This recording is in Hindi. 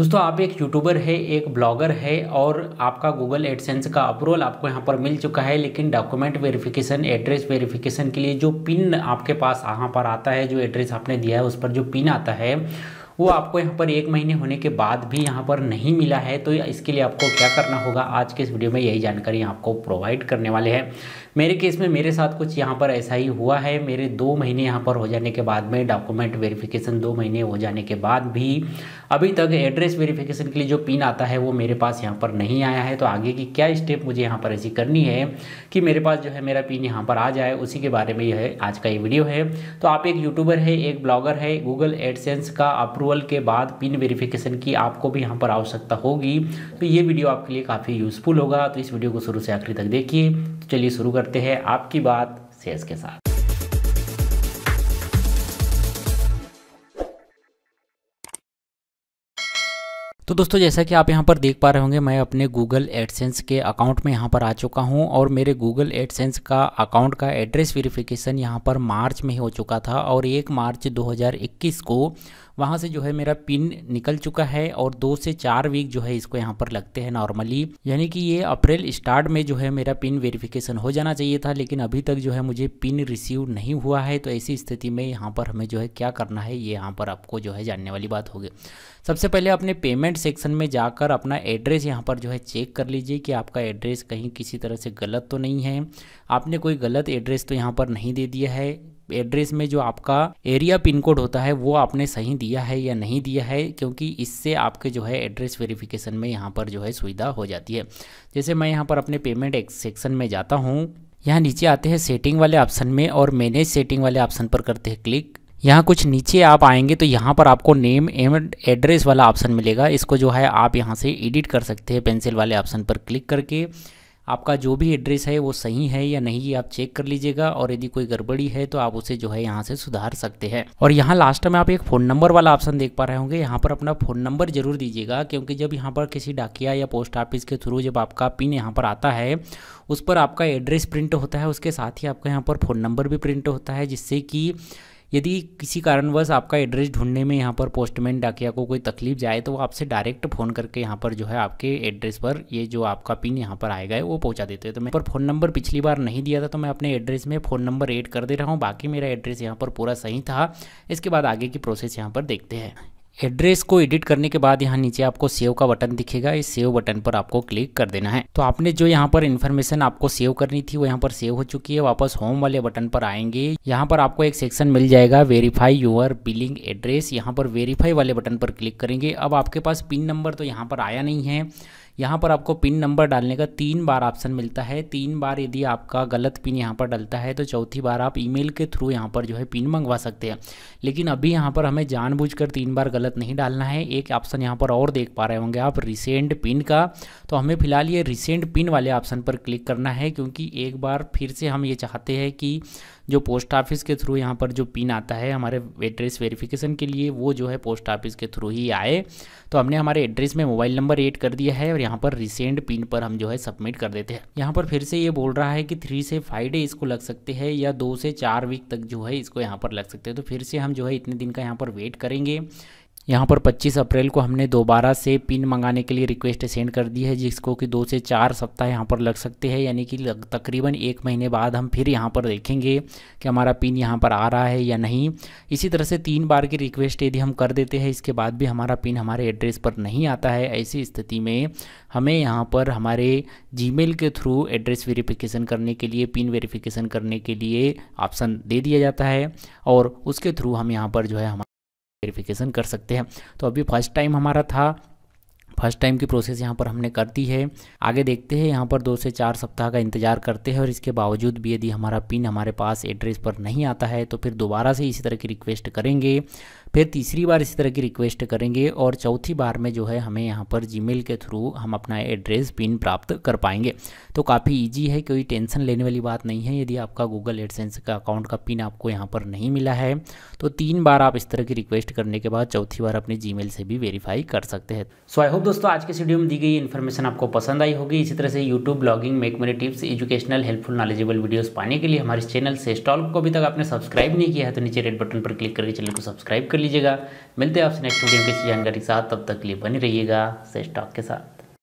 दोस्तों आप एक यूट्यूबर है एक ब्लॉगर है और आपका गूगल एडसेंस का अप्रूवल आपको यहाँ पर मिल चुका है लेकिन डॉक्यूमेंट वेरिफिकेशन एड्रेस वेरिफिकेशन के लिए जो पिन आपके पास यहाँ पर आता है जो एड्रेस आपने दिया है उस पर जो पिन आता है वो आपको यहाँ पर एक महीने होने के बाद भी यहाँ पर नहीं मिला है तो इसके लिए आपको क्या करना होगा आज के इस वीडियो में यही जानकारी आपको प्रोवाइड करने वाले हैं मेरे केस में मेरे साथ कुछ यहाँ पर ऐसा ही हुआ है मेरे दो महीने यहाँ पर हो जाने के बाद में डॉक्यूमेंट वेरिफिकेशन दो महीने हो जाने के बाद भी अभी तक एड्रेस वेरिफिकेशन के लिए जो पिन आता है वो मेरे पास यहाँ पर नहीं आया है तो आगे की क्या स्टेप मुझे यहाँ पर ऐसी करनी है कि मेरे पास जो है मेरा पिन यहाँ पर आ जाए उसी के बारे में यह आज का ये वीडियो है तो आप एक यूट्यूबर है एक ब्लॉगर है गूगल एडसेंस का अप्रूव अप्रूवल के बाद पिन वेरिफिकेशन की आपको भी यहाँ पर आवश्यकता होगी तो ये वीडियो आपके लिए काफ़ी यूज़फुल होगा तो इस वीडियो को शुरू से आखिरी तक देखिए तो चलिए शुरू करते हैं आपकी बात सेल्स के साथ तो दोस्तों जैसा कि आप यहां पर देख पा रहे होंगे मैं अपने Google AdSense के अकाउंट में यहां पर आ चुका हूं और मेरे Google AdSense का अकाउंट का एड्रेस वेरिफिकेशन यहां पर मार्च में ही हो चुका था और एक मार्च 2021 को वहाँ से जो है मेरा पिन निकल चुका है और दो से चार वीक जो है इसको यहाँ पर लगते हैं नॉर्मली यानी कि ये अप्रैल स्टार्ट में जो है मेरा पिन वेरिफिकेशन हो जाना चाहिए था लेकिन अभी तक जो है मुझे पिन रिसीव नहीं हुआ है तो ऐसी स्थिति में यहाँ पर हमें जो है क्या करना है ये यहाँ पर आपको जो है जानने वाली बात होगी सबसे पहले अपने पेमेंट सेक्शन में जाकर अपना एड्रेस यहाँ पर जो है चेक कर लीजिए कि आपका एड्रेस कहीं किसी तरह से गलत तो नहीं है आपने कोई गलत एड्रेस तो यहाँ पर नहीं दे दिया है एड्रेस में जो आपका एरिया पिन कोड होता है वो आपने सही दिया है या नहीं दिया है क्योंकि इससे आपके जो है एड्रेस वेरिफिकेशन में यहाँ पर जो है सुविधा हो जाती है जैसे मैं यहाँ पर अपने पेमेंट सेक्शन में जाता हूँ यहाँ नीचे आते हैं सेटिंग वाले ऑप्शन में और मैनेज सेटिंग वाले ऑप्शन पर करते हैं क्लिक यहाँ कुछ नीचे आप आएंगे तो यहाँ पर आपको नेम एंड एड्रेस वाला ऑप्शन मिलेगा इसको जो है आप यहाँ से एडिट कर सकते हैं पेंसिल वाले ऑप्शन पर क्लिक करके आपका जो भी एड्रेस है वो सही है या नहीं ये आप चेक कर लीजिएगा और यदि कोई गड़बड़ी है तो आप उसे जो है यहाँ से सुधार सकते हैं और यहाँ लास्ट में आप एक फ़ोन नंबर वाला ऑप्शन देख पा रहे होंगे यहाँ पर अपना फ़ोन नंबर जरूर दीजिएगा क्योंकि जब यहाँ पर किसी डाकिया या पोस्ट ऑफिस के थ्रू जब आपका पिन यहाँ पर आता है उस पर आपका एड्रेस प्रिंट होता है उसके साथ ही आपका यहाँ पर फ़ोन नंबर भी प्रिंट होता है जिससे कि यदि किसी कारणवश आपका एड्रेस ढूंढने में यहाँ पर पोस्टमैन डाकिया को कोई तकलीफ जाए तो वो आपसे डायरेक्ट फ़ोन करके यहाँ पर जो है आपके एड्रेस पर ये जो आपका पिन यहाँ पर आएगा वो पहुँचा देते हैं तो मैं पर फ़ोन नंबर पिछली बार नहीं दिया था तो मैं अपने एड्रेस में फ़ोन नंबर एड कर दे रहा हूँ बाकी मेरा एड्रेस यहाँ पर पूरा सही था इसके बाद आगे की प्रोसेस यहाँ पर देखते हैं एड्रेस को एडिट करने के बाद यहाँ नीचे आपको सेव का बटन दिखेगा इस सेव बटन पर आपको क्लिक कर देना है तो आपने जो यहाँ पर इन्फॉर्मेशन आपको सेव करनी थी वो यहाँ पर सेव हो चुकी है वापस होम वाले बटन पर आएंगे यहाँ पर आपको एक सेक्शन मिल जाएगा वेरीफाई यूर बिलिंग एड्रेस यहाँ पर वेरीफाई वाले बटन पर क्लिक करेंगे अब आपके पास पिन नंबर तो यहाँ पर आया नहीं है यहाँ पर आपको पिन नंबर डालने का तीन बार ऑप्शन मिलता है तीन बार यदि आपका गलत पिन यहाँ पर डलता है तो चौथी बार आप ईमेल के थ्रू यहाँ पर जो है पिन मंगवा सकते हैं लेकिन अभी यहाँ पर हमें जानबूझकर तीन बार गलत नहीं डालना है एक ऑप्शन यहाँ पर और देख पा रहे होंगे आप रिसेंट पिन का तो हमें फिलहाल ये रिसेंट पिन वाले ऑप्शन पर क्लिक करना है क्योंकि एक बार फिर से हम ये चाहते हैं कि जो पोस्ट ऑफिस के थ्रू यहाँ पर जो पिन आता है हमारे एड्रेस वेरिफिकेशन के लिए वो जो है पोस्ट ऑफिस के थ्रू ही आए तो हमने हमारे एड्रेस में मोबाइल नंबर एड कर दिया है और यहाँ पर रिसेंट पिन पर हम जो है सबमिट कर देते हैं यहाँ पर फिर से ये बोल रहा है कि थ्री से फाइव डे इसको लग सकते हैं या दो से चार वीक तक जो है इसको यहाँ पर लग सकते हैं तो फिर से हम जो है इतने दिन का यहाँ पर वेट करेंगे यहाँ पर 25 अप्रैल को हमने दोबारा से पिन मंगाने के लिए रिक्वेस्ट सेंड कर दी है जिसको कि दो से चार सप्ताह यहाँ पर लग सकते हैं यानी कि तकरीबन एक महीने बाद हम फिर यहाँ पर देखेंगे कि हमारा पिन यहाँ पर आ रहा है या नहीं इसी तरह से तीन बार की रिक्वेस्ट यदि हम कर देते हैं इसके बाद भी हमारा पिन हमारे एड्रेस पर नहीं आता है ऐसी स्थिति में हमें यहाँ पर हमारे जी के थ्रू एड्रेस वेरीफिकेशन करने के लिए पिन वेरीफ़िकेशन करने के लिए ऑप्शन दे दिया जाता है और उसके थ्रू हम यहाँ पर जो है वेरिफिकेशन कर सकते हैं तो अभी फर्स्ट टाइम हमारा था फर्स्ट टाइम की प्रोसेस यहाँ पर हमने कर दी है आगे देखते हैं यहाँ पर दो से चार सप्ताह का इंतजार करते हैं और इसके बावजूद भी यदि हमारा पिन हमारे पास एड्रेस पर नहीं आता है तो फिर दोबारा से इसी तरह की रिक्वेस्ट करेंगे फिर तीसरी बार इसी तरह की रिक्वेस्ट करेंगे और चौथी बार में जो है हमें यहाँ पर जी के थ्रू हम अपना एड्रेस पिन प्राप्त कर पाएंगे तो काफ़ी ईजी है कोई टेंशन लेने वाली बात नहीं है यदि आपका गूगल एडसेंस का अकाउंट का पिन आपको यहाँ पर नहीं मिला है तो तीन बार आप इस तरह की रिक्वेस्ट करने के बाद चौथी बार अपने जी से भी वेरीफाई कर सकते हैं सो आई होप दोस्तों आज के वीडियो में दी गई इन्फॉर्मेशन आपको पसंद आई होगी इसी तरह से YouTube blogging make money tips educational helpful knowledgeable videos पाने के लिए हमारे चैनल से स्टॉल को अभी तक आपने सब्सक्राइब नहीं किया है तो नीचे रेड बटन पर क्लिक करके चैनल को सब्सक्राइब कर लीजिएगा मिलते हैं आपसे नेक्स्ट वीडियो में किसी जानकारी के साथ तब तक के लिए बनी रहिएगा से स्टॉक के साथ